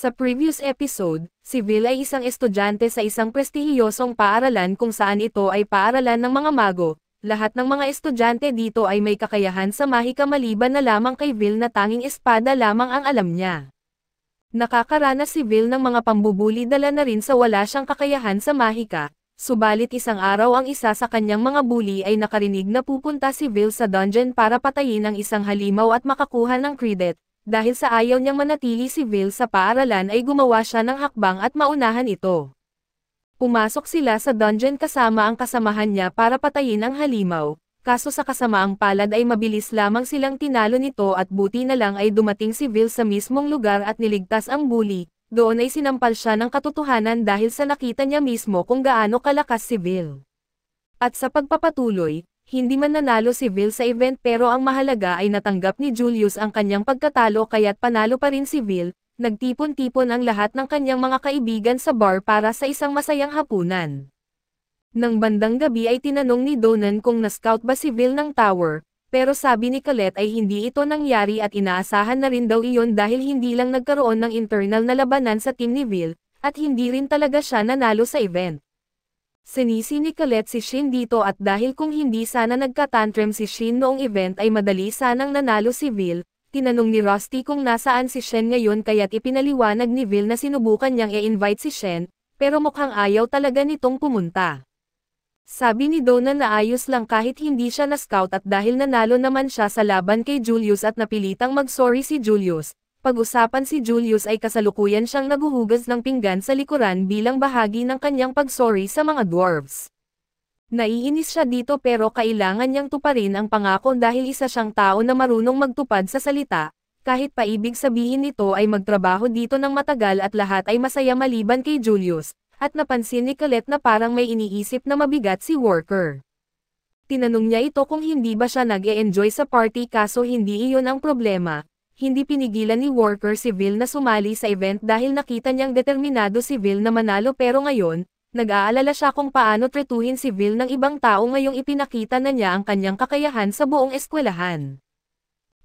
Sa previous episode, si Vil ay isang estudyante sa isang prestihiyosong paaralan kung saan ito ay paaralan ng mga mago. Lahat ng mga estudyante dito ay may kakayahan sa mahika maliban na lamang kay Vil na tanging espada lamang ang alam niya. Nakakaranas si Vil ng mga pambubuli dala na rin sa wala siyang kakayahan sa mahika, subalit isang araw ang isa sa kanyang mga bully ay nakarinig na pupunta si Vil sa dungeon para patayin ang isang halimaw at makakuha ng credit, dahil sa ayaw niyang manatili si Will sa paaralan ay gumawa siya ng hakbang at maunahan ito. Pumasok sila sa dungeon kasama ang kasamahan niya para patayin ang halimaw, kaso sa kasamaang palad ay mabilis lamang silang tinalo nito at buti na lang ay dumating si Will sa mismong lugar at niligtas ang bully, doon ay sinampal siya ng katotohanan dahil sa nakita niya mismo kung gaano kalakas si Will. At sa pagpapatuloy, hindi man nanalo si Will sa event pero ang mahalaga ay natanggap ni Julius ang kanyang pagkatalo kaya't panalo pa rin si Will, nagtipon-tipon ang lahat ng kanyang mga kaibigan sa bar para sa isang masayang hapunan. Nang bandang gabi ay tinanong ni Donan kung na-scout ba si Will ng tower, pero sabi ni Colette ay hindi ito nangyari at inaasahan na rin daw iyon dahil hindi lang nagkaroon ng internal na labanan sa team ni Will, at hindi rin talaga siya nanalo sa event. Sinisi ni Colette si Shin dito at dahil kung hindi sana nagka-tantrum si Shin noong event ay madali sanang nanalo si Will, tinanong ni Rusty kung nasaan si Shen ngayon kaya't ipinaliwanag ni Will na sinubukan niyang i-invite si Shen, pero mukhang ayaw talaga nitong pumunta. Sabi ni Donna na ayos lang kahit hindi siya na-scout at dahil nanalo naman siya sa laban kay Julius at napilitang mag-sorry si Julius, pag-usapan si Julius ay kasalukuyan siyang naguhugas ng pinggan sa likuran bilang bahagi ng kanyang pagsorry sa mga dwarves. Naiinis siya dito pero kailangan niyang tuparin ang pangako dahil isa siyang tao na marunong magtupad sa salita, kahit pa ibig sabihin nito ay magtrabaho dito ng matagal at lahat ay masaya maliban kay Julius, at napansin ni Colette na parang may iniisip na mabigat si Worker. Tinanong niya ito kung hindi ba siya nag-e-enjoy sa party kaso hindi iyon ang problema, hindi pinigilan ni Worker Civil na sumali sa event dahil nakita niyang determinado si Vil na manalo pero ngayon, nag-aalala siya kung paano tretuhin si Vil ng ibang tao ngayong ipinakita na niya ang kanyang kakayahan sa buong eskwelahan.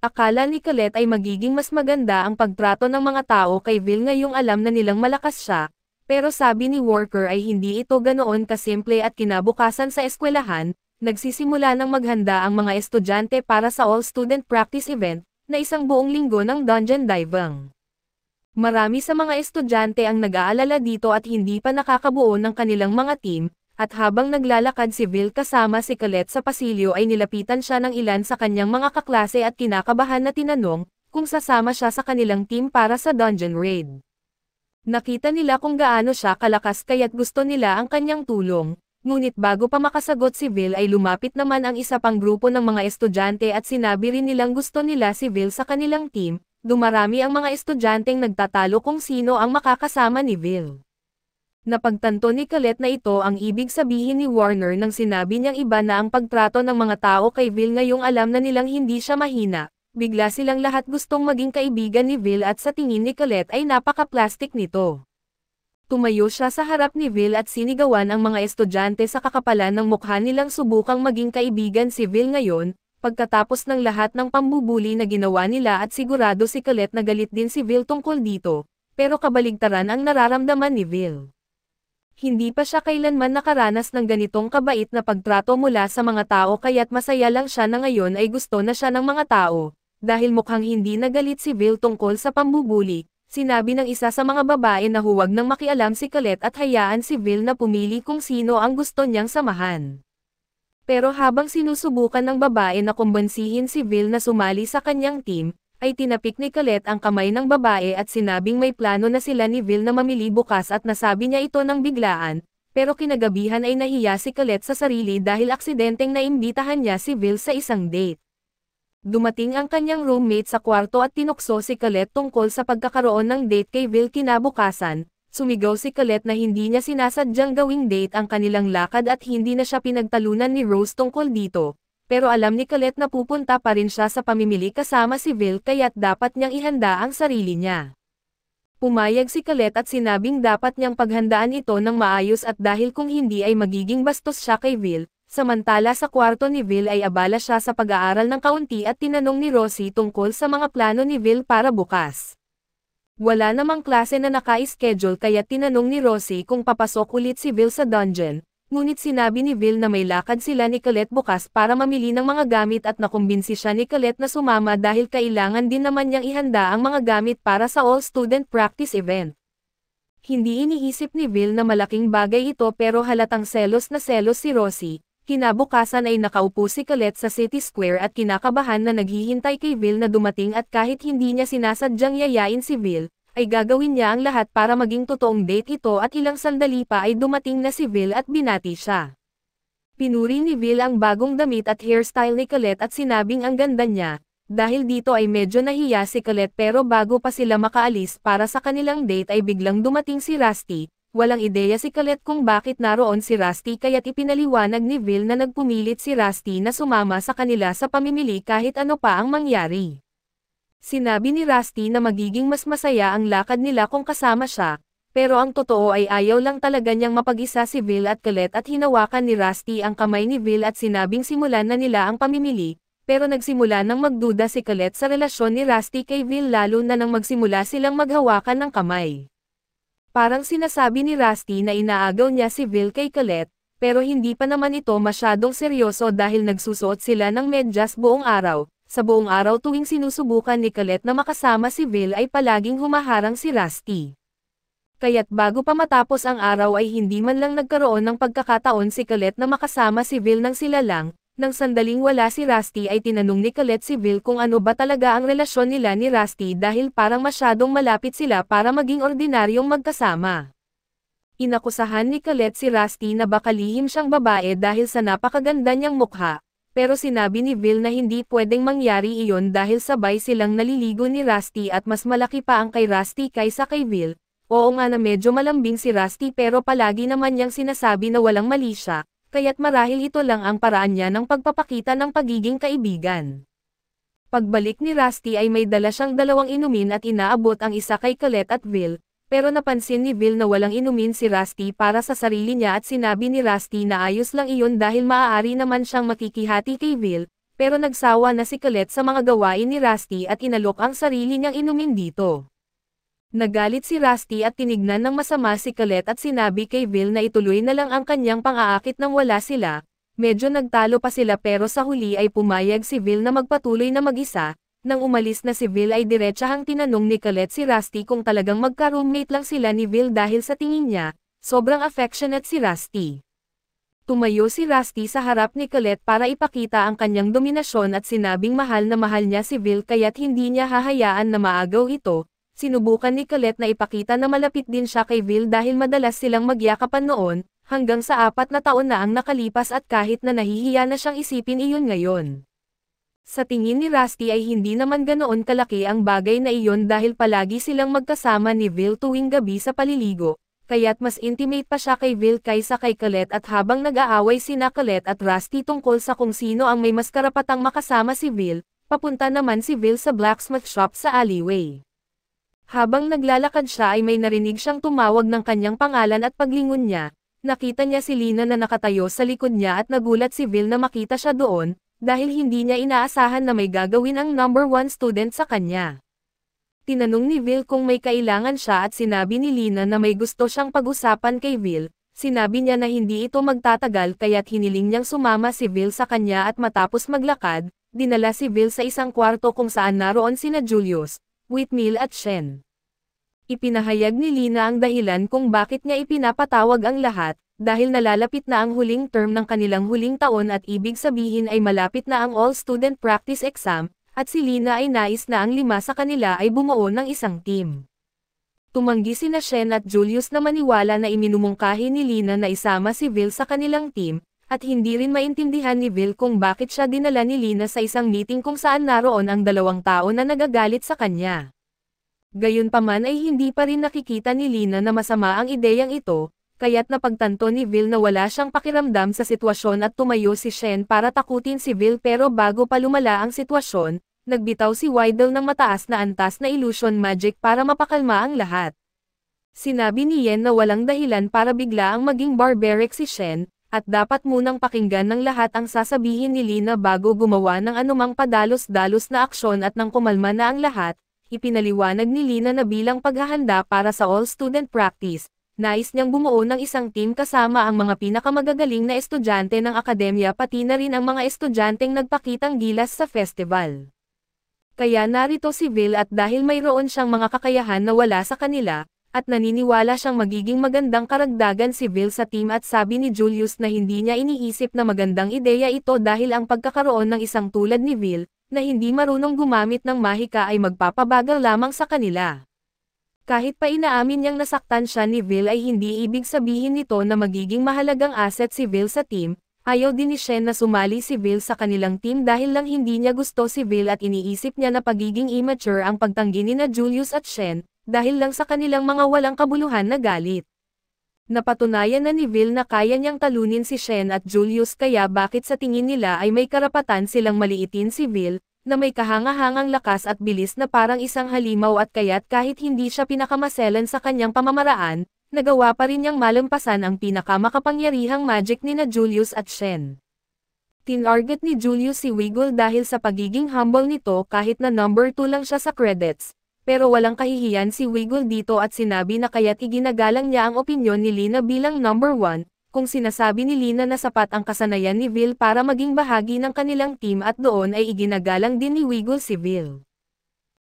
Akala ni Colette ay magiging mas maganda ang pagtrato ng mga tao kay Vil ngayong alam na nilang malakas siya, pero sabi ni Worker ay hindi ito ganoon kasimple at kinabukasan sa eskwelahan, nagsisimula ng maghanda ang mga estudyante para sa all-student practice event, na isang buong linggo ng dungeon diving. Marami sa mga estudyante ang nag-aalala dito at hindi pa nakakabuo ng kanilang mga team, at habang naglalakad si Vil kasama si Colette sa pasilyo ay nilapitan siya ng ilan sa kanyang mga kaklase at kinakabahan na tinanong kung sasama siya sa kanilang team para sa dungeon raid. Nakita nila kung gaano siya kalakas kaya't gusto nila ang kanyang tulong, Ngunit bago pa makasagot si Vil ay lumapit naman ang isa pang grupo ng mga estudyante at sinabi rin nilang gusto nila si Vil sa kanilang team, dumarami ang mga estudyanteng nagtatalo kung sino ang makakasama ni Vil. Napagtanto ni Colette na ito ang ibig sabihin ni Warner nang sinabi niyang iba na ang pagtrato ng mga tao kay Vil ngayong alam na nilang hindi siya mahina, bigla silang lahat gustong maging kaibigan ni Vil at sa tingin ni Colette ay napaka-plastic nito. Tumayo siya sa harap ni Vil at sinigawan ang mga estudyante sa kakapalan ng mukha nilang subukang maging kaibigan si Vil ngayon, pagkatapos ng lahat ng pambubuli na ginawa nila at sigurado si Colette na galit din si Vil tungkol dito, pero kabaligtaran ang nararamdaman ni Vil. Hindi pa siya kailanman nakaranas ng ganitong kabait na pagtrato mula sa mga tao kaya't masaya lang siya na ngayon ay gusto na siya ng mga tao, dahil mukhang hindi nagalit si Vil tungkol sa pambubuli, Sinabi ng isa sa mga babae na huwag nang makialam si Colette at hayaan si Vil na pumili kung sino ang gusto niyang samahan. Pero habang sinusubukan ng babae na kumbansihin si Vil na sumali sa kanyang team, ay tinapik ni Colette ang kamay ng babae at sinabing may plano na sila ni Vil na mamili bukas at nasabi niya ito ng biglaan, pero kinagabihan ay nahiya si Colette sa sarili dahil aksidenteng naimbitahan niya si Vil sa isang date. Dumating ang kanyang roommate sa kwarto at tinukso si Colette tungkol sa pagkakaroon ng date kay Will kinabukasan, sumigaw si Colette na hindi niya sinasadyang gawing date ang kanilang lakad at hindi na siya pinagtalunan ni Rose tungkol dito. Pero alam ni Colette na pupunta pa rin siya sa pamimili kasama si Will kaya't dapat niyang ihanda ang sarili niya. Pumayag si Colette at sinabing dapat niyang paghandaan ito ng maayos at dahil kung hindi ay magiging bastos siya kay Will, Samantala sa kwarto ni Will ay abala siya sa pag-aaral ng kaunti at tinanong ni Rosie tungkol sa mga plano ni Will para bukas. Wala namang klase na naka-schedule kaya tinanong ni Rosie kung papasok ulit si Will sa dungeon, ngunit sinabi ni Will na may lakad sila ni Colette bukas para mamili ng mga gamit at nakumbinsi siya ni Colette na sumama dahil kailangan din naman niyang ihanda ang mga gamit para sa all-student practice event. Hindi iniisip ni Will na malaking bagay ito pero halatang selos na selos si Rosie, Kinabukasan ay nakaupo si Colette sa City Square at kinakabahan na naghihintay kay Vil na dumating at kahit hindi niya sinasadyang yayain si Vil, ay gagawin niya ang lahat para maging totoong date ito at ilang sandali pa ay dumating na si Vil at binati siya. Pinuri ni Vil ang bagong damit at hairstyle ni Colette at sinabing ang ganda niya, dahil dito ay medyo nahiya si Colette pero bago pa sila makaalis para sa kanilang date ay biglang dumating si Rusty, Walang ideya si Kalet kung bakit naroon si Rusty kaya't ipinaliwanag ni Vil na nagpumilit si Rusty na sumama sa kanila sa pamimili kahit ano pa ang mangyari. Sinabi ni Rusty na magiging mas masaya ang lakad nila kung kasama siya, pero ang totoo ay ayaw lang talaga niyang mapag-isa si Vil at Kalet at hinawakan ni Rusty ang kamay ni Vil at sinabing simulan na nila ang pamimili, pero nagsimula nang magduda si Kalet sa relasyon ni Rusty kay Vil lalo na nang magsimula silang maghawakan ng kamay. Parang sinasabi ni Rusty na inaagaw niya si Vil kay Colette, pero hindi pa naman ito masyadong seryoso dahil nagsusuot sila ng medyas buong araw. Sa buong araw tuwing sinusubukan ni Colette na makasama si Vil ay palaging humaharang si Rusty. Kaya't bago pa matapos ang araw ay hindi man lang nagkaroon ng pagkakataon si Colette na makasama si Vil nang sila lang, nang sandaling wala si Rusty ay tinanong ni Colette si Will kung ano ba talaga ang relasyon nila ni Rusty dahil parang masyadong malapit sila para maging ordinaryong magkasama. Inakusahan ni Colette si Rusty na baka lihim siyang babae dahil sa napakaganda niyang mukha, pero sinabi ni Bill na hindi pwedeng mangyari iyon dahil sabay silang naliligo ni Rusty at mas malaki pa ang kay Rusty kaysa kay Bill. Oo nga na medyo malambing si Rusty pero palagi naman niyang sinasabi na walang mali siya, kaya't marahil ito lang ang paraan niya ng pagpapakita ng pagiging kaibigan. Pagbalik ni Rusty ay may dala siyang dalawang inumin at inaabot ang isa kay Colette at Will, pero napansin ni Will na walang inumin si Rusty para sa sarili niya at sinabi ni Rusty na ayos lang iyon dahil maaari naman siyang makikihati kay Will, pero nagsawa na si Colette sa mga gawain ni Rusty at inalok ang sarili niyang inumin dito. Nagalit si Rusty at tinignan ng masama si Colette at sinabi kay Bill na ituloy na lang ang kanyang pang-aakit nang wala sila, medyo nagtalo pa sila pero sa huli ay pumayag si Bill na magpatuloy na mag-isa, nang umalis na si Bill ay diretsahang tinanong ni Colette si Rusty kung talagang magka-roommate lang sila ni Bill dahil sa tingin niya, sobrang affectionate si Rusty. Tumayo si Rusty sa harap ni Colette para ipakita ang kanyang dominasyon at sinabing mahal na mahal niya si Bill kaya't hindi niya hahayaan na maagaw ito, Sinubukan ni Colette na ipakita na malapit din siya kay Will dahil madalas silang magyakapan noon, hanggang sa apat na taon na ang nakalipas at kahit na nahihiya na siyang isipin iyon ngayon. Sa tingin ni Rusty ay hindi naman ganoon kalaki ang bagay na iyon dahil palagi silang magkasama ni Will tuwing gabi sa paliligo, kaya't mas intimate pa siya kay Will kaysa kay Colette at habang nag-aaway sina Colette at Rusty tungkol sa kung sino ang may mas karapatang makasama si Will, papunta naman si Will sa blacksmith shop sa alleyway. Habang naglalakad siya ay may narinig siyang tumawag ng kanyang pangalan at paglingon niya, nakita niya si Lina na nakatayo sa likod niya at nagulat si Vil na makita siya doon, dahil hindi niya inaasahan na may gagawin ang number one student sa kanya. Tinanong ni Vil kung may kailangan siya at sinabi ni Lina na may gusto siyang pag-usapan kay Vil, Sinabi niya na hindi ito magtatagal kaya't hiniling niyang sumama si Vil sa kanya at matapos maglakad, dinala si Vil sa isang kwarto kung saan naroon sina Julius, Whitmill at Shen. Ipinahayag ni Lina ang dahilan kung bakit niya ipinapatawag ang lahat, dahil nalalapit na ang huling term ng kanilang huling taon at ibig sabihin ay malapit na ang all-student practice exam, at si Lina ay nais na ang lima sa kanila ay bumuo ng isang team. Tumanggi sina Shen at Julius na maniwala na iminumungkahi ni Lina na isama si Will sa kanilang team, at hindi rin maintindihan ni Bill kung bakit siya dinala ni Lina sa isang meeting kung saan naroon ang dalawang tao na nagagalit sa kanya. Gayunpaman ay hindi pa rin nakikita ni Lina na masama ang ideyang ito, kaya't napagtanto ni Bill na wala siyang pakiramdam sa sitwasyon at tumayo si Shen para takutin si Bill pero bago pa lumala ang sitwasyon, nagbitaw si Wydell ng mataas na antas na illusion magic para mapakalma ang lahat. Sinabi ni Yen na walang dahilan para bigla ang maging barbaric si Shen, at dapat munang pakinggan ng lahat ang sasabihin ni Lina bago gumawa ng anumang padalos-dalos na aksyon at nang kumalma na ang lahat, ipinaliwanag ni Lina na bilang paghahanda para sa all-student practice, nais niyang bumuo ng isang team kasama ang mga pinakamagagaling na estudyante ng akademya pati na rin ang mga estudyanteng nagpakitang gilas sa festival. Kaya narito si Will at dahil mayroon siyang mga kakayahan na wala sa kanila, at naniniwala siyang magiging magandang karagdagan si Bill sa team at sabi ni Julius na hindi niya iniisip na magandang ideya ito dahil ang pagkakaroon ng isang tulad ni Bill, na hindi marunong gumamit ng mahika ay magpapabagal lamang sa kanila. Kahit pa inaamin niyang nasaktan siya ni Bill ay hindi ibig sabihin nito na magiging mahalagang asset si Bill sa team, ayaw din ni Shen na sumali si Bill sa kanilang team dahil lang hindi niya gusto si Bill at iniisip niya na pagiging immature ang pagtanggi ni na Julius at Shen, dahil lang sa kanilang mga walang kabuluhan na galit. Napatunayan na ni Vil na kaya niyang talunin si Shen at Julius kaya bakit sa tingin nila ay may karapatan silang maliitin si Vil, na may kahangahangang lakas at bilis na parang isang halimaw at kaya't kahit hindi siya pinakamaselan sa kanyang pamamaraan, nagawa pa rin niyang malampasan ang pinakamakapangyarihang magic ni na Julius at Shen. Tinarget ni Julius si Wiggle dahil sa pagiging humble nito kahit na number 2 lang siya sa credits, pero walang kahihiyan si Wiggle dito at sinabi na kaya't iginagalang niya ang opinyon ni Lina bilang number one, kung sinasabi ni Lina na sapat ang kasanayan ni Vil para maging bahagi ng kanilang team at doon ay iginagalang din ni Wiggle si Vil.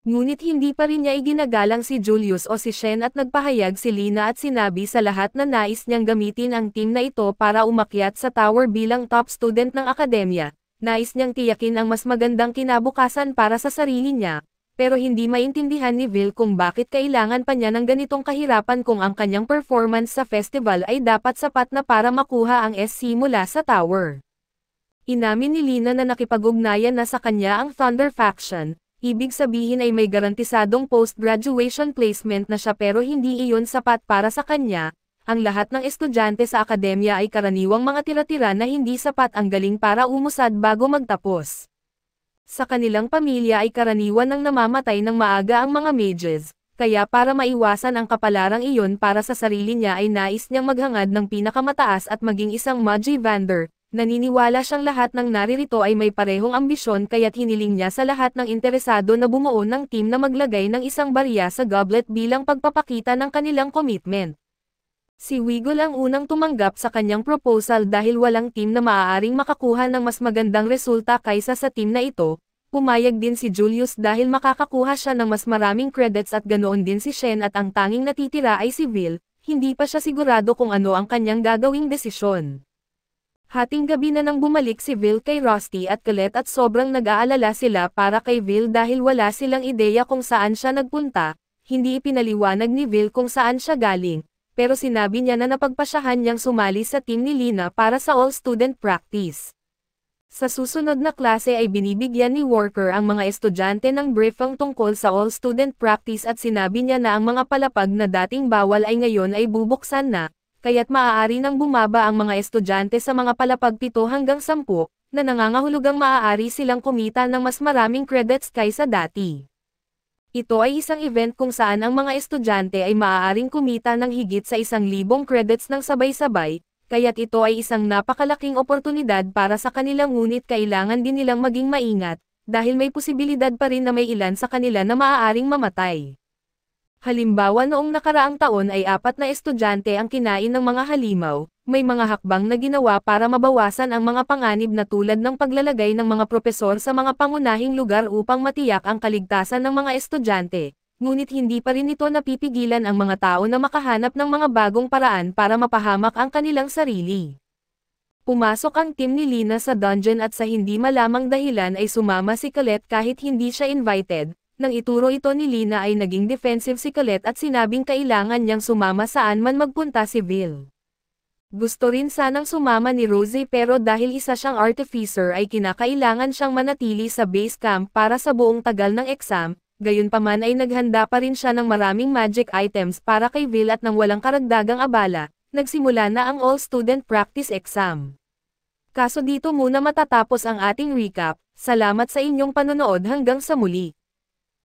Ngunit hindi pa rin niya iginagalang si Julius o si Shen at nagpahayag si Lina at sinabi sa lahat na nais niyang gamitin ang team na ito para umakyat sa tower bilang top student ng akademya, nais niyang tiyakin ang mas magandang kinabukasan para sa sarili niya, pero hindi maintindihan ni Vil kung bakit kailangan pa niya ng ganitong kahirapan kung ang kanyang performance sa festival ay dapat sapat na para makuha ang SC mula sa tower. Inamin ni Lina na nakipag-ugnayan na sa kanya ang Thunder Faction, ibig sabihin ay may garantisadong post-graduation placement na siya pero hindi iyon sapat para sa kanya, ang lahat ng estudyante sa akademya ay karaniwang mga tira-tira na hindi sapat ang galing para umusad bago magtapos. Sa kanilang pamilya ay karaniwan ang namamatay ng maaga ang mga mages, kaya para maiwasan ang kapalarang iyon para sa sarili niya ay nais niyang maghangad ng pinakamataas at maging isang Magi Vander, naniniwala siyang lahat ng naririto ay may parehong ambisyon kaya't hiniling niya sa lahat ng interesado na bumuo ng team na maglagay ng isang barya sa goblet bilang pagpapakita ng kanilang commitment. Si Wiggle ang unang tumanggap sa kanyang proposal dahil walang team na maaaring makakuha ng mas magandang resulta kaysa sa team na ito, pumayag din si Julius dahil makakakuha siya ng mas maraming credits at ganoon din si Shen at ang tanging natitira ay si Will, hindi pa siya sigurado kung ano ang kanyang gagawing desisyon. Hating gabi na nang bumalik si Will kay Rusty at Colette at sobrang nag-aalala sila para kay Will dahil wala silang ideya kung saan siya nagpunta, hindi ipinaliwanag ni Will kung saan siya galing, pero sinabi niya na napagpasyahan niyang sumali sa team ni Lina para sa all-student practice. Sa susunod na klase ay binibigyan ni Worker ang mga estudyante ng briefing tungkol sa all-student practice at sinabi niya na ang mga palapag na dating bawal ay ngayon ay bubuksan na, kaya't maaari nang bumaba ang mga estudyante sa mga palapag 7 hanggang 10, na nangangahulugang maaari silang kumita ng mas maraming credits kaysa dati. Ito ay isang event kung saan ang mga estudyante ay maaaring kumita ng higit sa isang libong credits ng sabay-sabay, kaya't ito ay isang napakalaking oportunidad para sa kanila ngunit kailangan din nilang maging maingat, dahil may posibilidad pa rin na may ilan sa kanila na maaaring mamatay. Halimbawa noong nakaraang taon ay apat na estudyante ang kinain ng mga halimaw, may mga hakbang na ginawa para mabawasan ang mga panganib na tulad ng paglalagay ng mga propesor sa mga pangunahing lugar upang matiyak ang kaligtasan ng mga estudyante, ngunit hindi pa rin ito napipigilan ang mga tao na makahanap ng mga bagong paraan para mapahamak ang kanilang sarili. Pumasok ang team ni Lina sa dungeon at sa hindi malamang dahilan ay sumama si Colette kahit hindi siya invited. Nang ituro ito ni Lina ay naging defensive si Colette at sinabing kailangan niyang sumama saan man magpunta si Bill. Gusto rin sanang sumama ni Rose pero dahil isa siyang artificer ay kinakailangan siyang manatili sa base camp para sa buong tagal ng exam, gayunpaman ay naghanda pa rin siya ng maraming magic items para kay Will at nang walang karagdagang abala, nagsimula na ang all-student practice exam. Kaso dito muna matatapos ang ating recap, salamat sa inyong panonood hanggang sa muli.